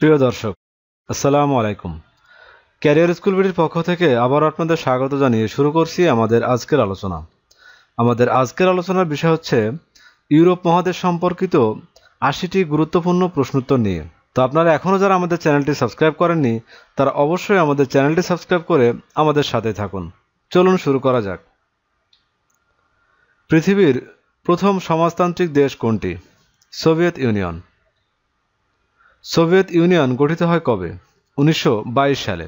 প্রিয় দর্শক আসসালামু আলাইকুম ক্যারিয়ার স্কুল পক্ষ থেকে আবার আপনাদের স্বাগত জানিয়ে শুরু করছি আমাদের আজকের আলোচনা আমাদের আজকের আলোচনার বিষয় হচ্ছে ইউরোপ মহাদেশ সম্পর্কিত আশিটি গুরুত্বপূর্ণ প্রশ্নোত্তর নিয়ে তো আপনারা এখনও যারা আমাদের চ্যানেলটি সাবস্ক্রাইব করেননি তারা অবশ্যই আমাদের চ্যানেলটি সাবস্ক্রাইব করে আমাদের সাথে থাকুন চলুন শুরু করা যাক পৃথিবীর প্রথম সমাজতান্ত্রিক দেশ কোনটি সোভিয়েত ইউনিয়ন সোভিয়েত ইউনিয়ন গঠিত হয় কবে উনিশশো সালে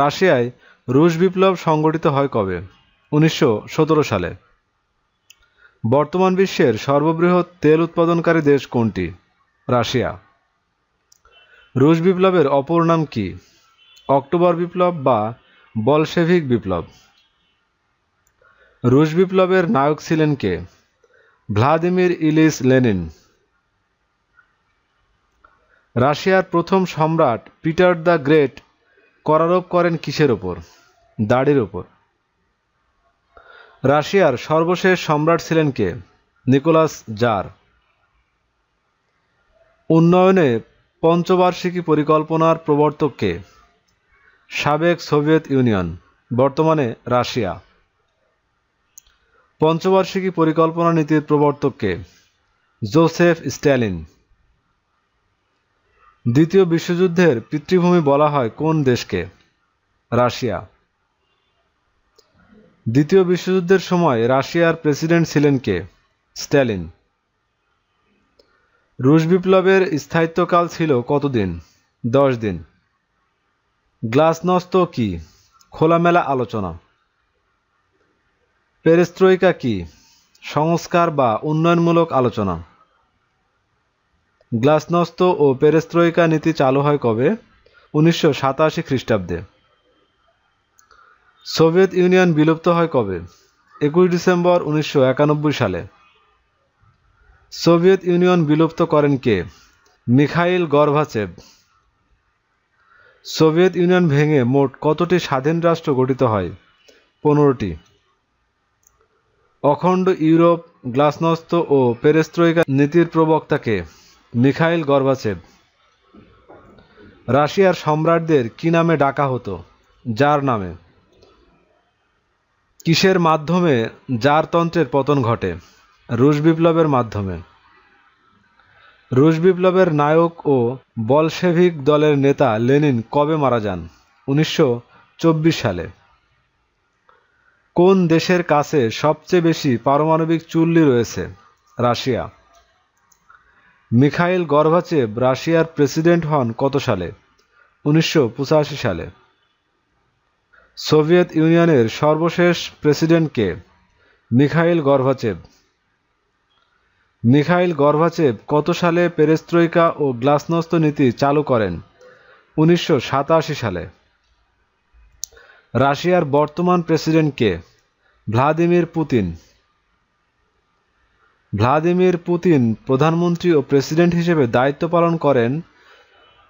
রাশিয়ায় রুশ বিপ্লব সংগঠিত হয় কবে উনিশশো সালে বর্তমান বিশ্বের সর্ববৃহৎ তেল উৎপাদনকারী দেশ কোনটি রাশিয়া রুশ বিপ্লবের অপর নাম কি অক্টোবর বিপ্লব বা বলশেভিক বিপ্লব রুশ বিপ্লবের নায়ক ছিলেন কে ভ্লাদিমির ইলিস লেনিন রাশিয়ার প্রথম সম্রাট পিটার দ্য গ্রেট করারোপ করেন কিসের ওপর দাড়ির ওপর রাশিয়ার সর্বশেষ সম্রাট ছিলেন কে নিকোলাস জার উন্নয়নে পঞ্চবার্ষিকী পরিকল্পনার প্রবর্তক কে সাবেক সোভিয়েত ইউনিয়ন বর্তমানে রাশিয়া পঞ্চবার্ষিকী পরিকল্পনা নীতির প্রবর্তক কে জোসেফ স্ট্যালিন দ্বিতীয় বিশ্বযুদ্ধের পিতৃভূমি বলা হয় কোন দেশকে রাশিয়া দ্বিতীয় বিশ্বযুদ্ধের সময় রাশিয়ার প্রেসিডেন্ট ছিলেন কে স্ট্যালিন রুশ বিপ্লবের স্থায়িত্বকাল ছিল কতদিন দশ দিন গ্লাসনস্ত কি খোলামেলা আলোচনা পেরেস্ত্রয়িকা কি সংস্কার বা উন্নয়নমূলক আলোচনা গ্লাসনস্ত ও পেরেস্ত্রয়িকা নীতি চালু হয় কবে উনিশশো সাতাশি খ্রিস্টাব্দে সোভিয়েত ইউনিয়ন বিলুপ্ত হয় কবে একুশ ডিসেম্বর উনিশশো সালে সোভিয়েত ইউনিয়ন বিলুপ্ত করেন কে মিখাইল গর্ভাচেব সোভিয়েত ইউনিয়ন ভেঙে মোট কতটি স্বাধীন রাষ্ট্র গঠিত হয় পনেরোটি অখণ্ড ইউরোপ গ্লাসনস্ত ও পেরেস্ত্রয়িকা নীতির প্রবক্তাকে মিখাইল গর্বাচেব রাশিয়ার সম্রাটদের কি নামে ডাকা হতো যার নামে কিসের মাধ্যমে যার তন্ত্রের পতন ঘটে রুশ বিপ্লবের মাধ্যমে রুশ বিপ্লবের নায়ক ও বলশেভিক দলের নেতা লেনিন কবে মারা যান উনিশশো সালে কোন দেশের কাছে সবচেয়ে বেশি পারমাণবিক চুল্লি রয়েছে রাশিয়া মিখাইল গর্ভাচেভ রাশিয়ার প্রেসিডেন্ট হন কত সালে উনিশশো সালে সোভিয়েত ইউনিয়নের সর্বশেষ প্রেসিডেন্ট কে মিখাইল গর্ভাচেব মিখাইল গর্ভাচেব কত সালে পেরেস্ত্রৈকা ও গ্লাসনস্ত নীতি চালু করেন উনিশশো সালে রাশিয়ার বর্তমান প্রেসিডেন্ট কে ভ্লাদিমির পুতিন ভ্লাদিমির পুতিন প্রধানমন্ত্রী ও প্রেসিডেন্ট হিসেবে দায়িত্ব পালন করেন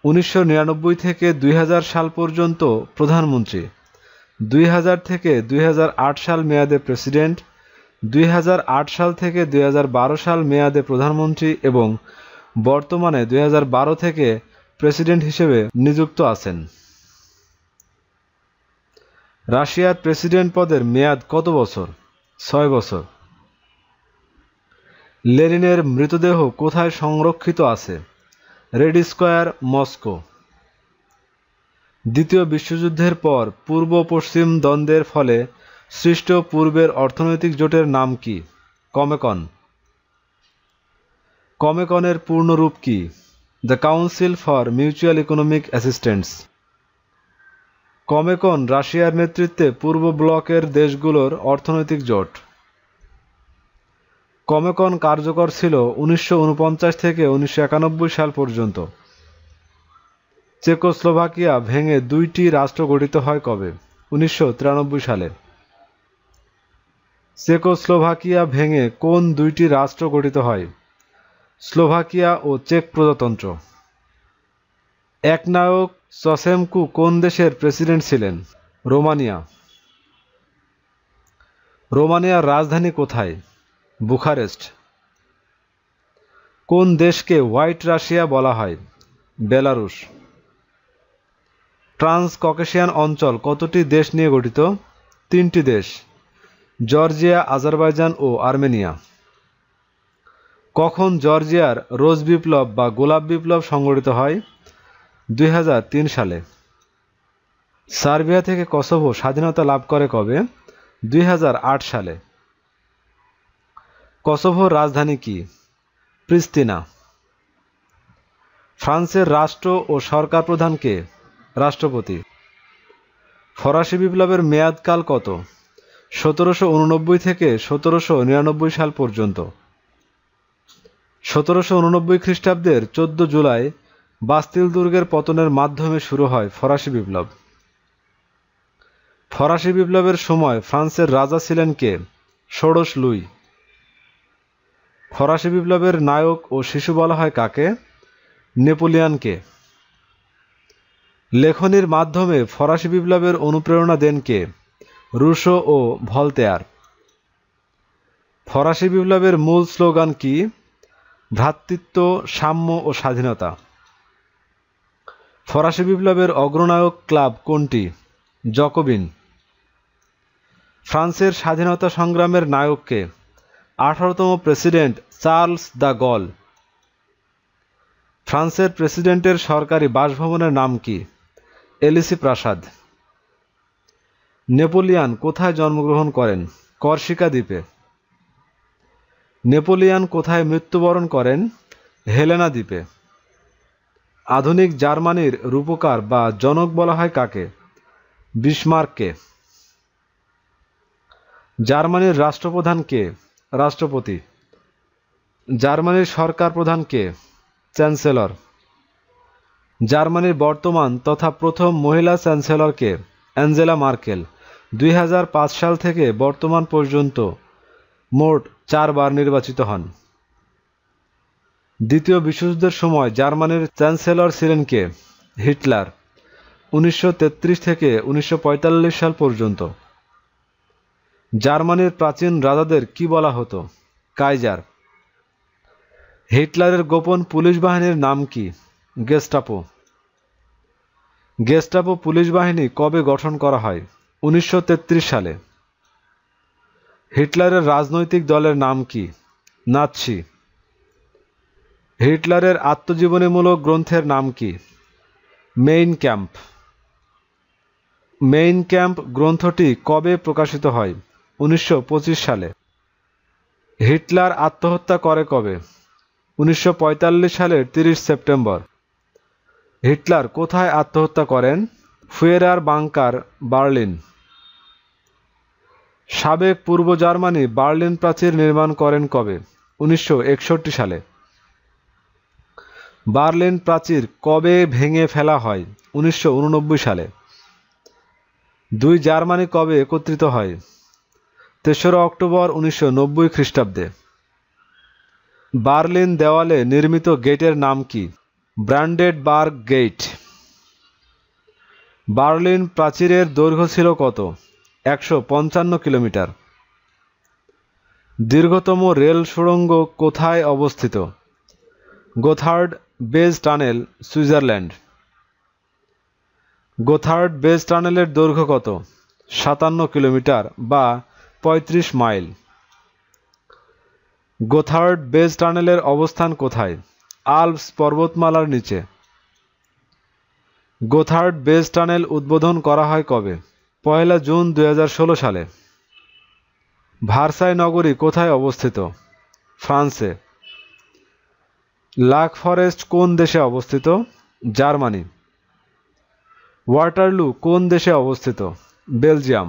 উনিশশো থেকে দুই সাল পর্যন্ত প্রধানমন্ত্রী দুই থেকে দুই সাল মেয়াদে প্রেসিডেন্ট দুই সাল থেকে দুই সাল মেয়াদে প্রধানমন্ত্রী এবং বর্তমানে দুই থেকে প্রেসিডেন্ট হিসেবে নিযুক্ত আছেন রাশিয়ার প্রেসিডেন্ট পদের মেয়াদ কত বছর ছয় বছর লেনিনের মৃতদেহ কোথায় সংরক্ষিত আছে রেড স্কোয়ার মস্কো দ্বিতীয় বিশ্বযুদ্ধের পর পূর্ব পশ্চিম দ্বন্দ্বের ফলে সৃষ্ট পূর্বের অর্থনৈতিক জোটের নাম কি কমেকন কমেকনের পূর্ণরূপ কি the Council for Mutual Economic Assistance Comecon রাশিয়ার নেতৃত্বে পূর্ব ব্লকের দেশগুলোর অর্থনৈতিক জোট কমেকন কার্যকর ছিল উনিশশো থেকে উনিশশো সাল পর্যন্ত চেকোস্লোভাকিয়া ভেঙে দুইটি রাষ্ট্র গঠিত হয় কবে উনিশশো সালে চেকোস্লোভাকিয়া ভেঙে কোন দুইটি রাষ্ট্র গঠিত হয় স্লোভাকিয়া ও চেক প্রজাতন্ত্র একনায়ক সসেমকু কোন দেশের প্রেসিডেন্ট ছিলেন রোমানিয়া রোমানিয়ার রাজধানী কোথায় বুখারেস্ট কোন দেশকে হোয়াইট রাশিয়া বলা হয় বেলারুশ ট্রান্স ককেশিয়ান অঞ্চল কতটি দেশ নিয়ে গঠিত তিনটি দেশ জর্জিয়া আজারবাইজান ও আর্মেনিয়া কখন জর্জিয়ার রোজ বিপ্লব বা গোলাপ বিপ্লব সংগঠিত হয় দুই সালে সার্বিয়া থেকে কসোভো স্বাধীনতা লাভ করে কবে দুই সালে কসোভোর রাজধানী কি প্রিস্তিনা ফ্রান্সের রাষ্ট্র ও সরকার প্রধানকে রাষ্ট্রপতি ফরাসি বিপ্লবের মেয়াদকাল কত সতেরোশো উননব্বই থেকে সতেরোশো নিরানব্বই সাল পর্যন্ত সতেরোশো উননব্বই খ্রিস্টাব্দের চোদ্দ জুলাই বাস্তিল দুর্গের পতনের মাধ্যমে শুরু হয় ফরাসি বিপ্লব ফরাসি বিপ্লবের সময় ফ্রান্সের রাজা ছিলেন কে ষোড়শ লুই ফরাসি বিপ্লবের নায়ক ও শিশু বলা হয় কাকে নেপোলিয়ানকে লেখনির মাধ্যমে ফরাসি বিপ্লবের অনুপ্রেরণা দেন কে রুশো ও ভলতেয়ার ফরাসি বিপ্লবের মূল স্লোগান কি ভ্রাতৃত্ব সাম্য ও স্বাধীনতা ফরাসি বিপ্লবের অগ্রনায়ক ক্লাব কোনটি জকোবিন ফ্রান্সের স্বাধীনতা সংগ্রামের নায়ককে আঠারোতম প্রেসিডেন্ট চার্লস দ্য গল ফ্রান্সের প্রেসিডেন্টের সরকারি বাসভবনের নাম কি এলিসি প্রাসাদ নেপোলিয়ান কোথায় জন্মগ্রহণ করেন করশিকা দ্বীপে নেপোলিয়ান কোথায় মৃত্যুবরণ করেন হেলেনা দ্বীপে আধুনিক জার্মানির রূপকার বা জনক বলা হয় কাকে বিসমার্ককে জার্মানির রাষ্ট্রপ্রধান কে রাষ্ট্রপতি জার্মানির সরকার প্রধান কে চ্যান্সেলর জার্মানির বর্তমান তথা প্রথম মহিলা চ্যান্সেলরকে অ্যাঞ্জেলা মার্কেল দুই সাল থেকে বর্তমান পর্যন্ত মোট চারবার নির্বাচিত হন দ্বিতীয় বিশ্বযুদ্ধের সময় জার্মানির চ্যান্সেলর ছিলেন কে হিটলার উনিশশো থেকে উনিশশো সাল পর্যন্ত জার্মানির প্রাচীন রাজাদের কি বলা হতো কাইজার হিটলারের গোপন পুলিশ বাহিনীর নাম কি গেস্টাপো গেস্টাপো পুলিশ বাহিনী কবে গঠন করা হয় উনিশশো সালে হিটলারের রাজনৈতিক দলের নাম কি নাৎসি হিটলারের আত্মজীবনীমূলক গ্রন্থের নাম কি মেইন ক্যাম্প মেইন ক্যাম্প গ্রন্থটি কবে প্রকাশিত হয় উনিশশো সালে হিটলার আত্মহত্যা করে কবে উনিশশো সালের ৩০ সেপ্টেম্বর হিটলার কোথায় আত্মহত্যা করেন ফুয়েরার বাংকার বার্লিন সাবেক পূর্ব জার্মানি বার্লিন প্রাচীর নির্মাণ করেন কবে উনিশশো সালে বার্লিন প্রাচীর কবে ভেঙে ফেলা হয় উনিশশো সালে দুই জার্মানি কবে একত্রিত হয় তেসরা অক্টোবর উনিশশো নব্বই খ্রিস্টাব্দে বার্লিন দেওয়ালে নির্মিত গেটের নাম কি ব্র্যান্ডেড বার্গ গেট বার্লিন প্রাচীরের দৈর্ঘ্য ছিল কত একশো পঞ্চান্ন কিলোমিটার দীর্ঘতম রেল সুড়ঙ্গ কোথায় অবস্থিত Gotthard Base Tunnel Switzerland Gotthard Base টানেলের দৈর্ঘ্য কত সাতান্ন কিলোমিটার বা পঁয়ত্রিশ মাইল গোথার্ড বেজ টানেলের অবস্থান কোথায় আলপস পর্বতমালার নিচে গোথার্ড বেজ টানেল উদ্বোধন করা হয় কবে পয়লা জুন দুই সালে ভারসাই নগরী কোথায় অবস্থিত ফ্রান্সে লাক ফরেস্ট কোন দেশে অবস্থিত জার্মানি ওয়াটারলু কোন দেশে অবস্থিত বেলজিয়াম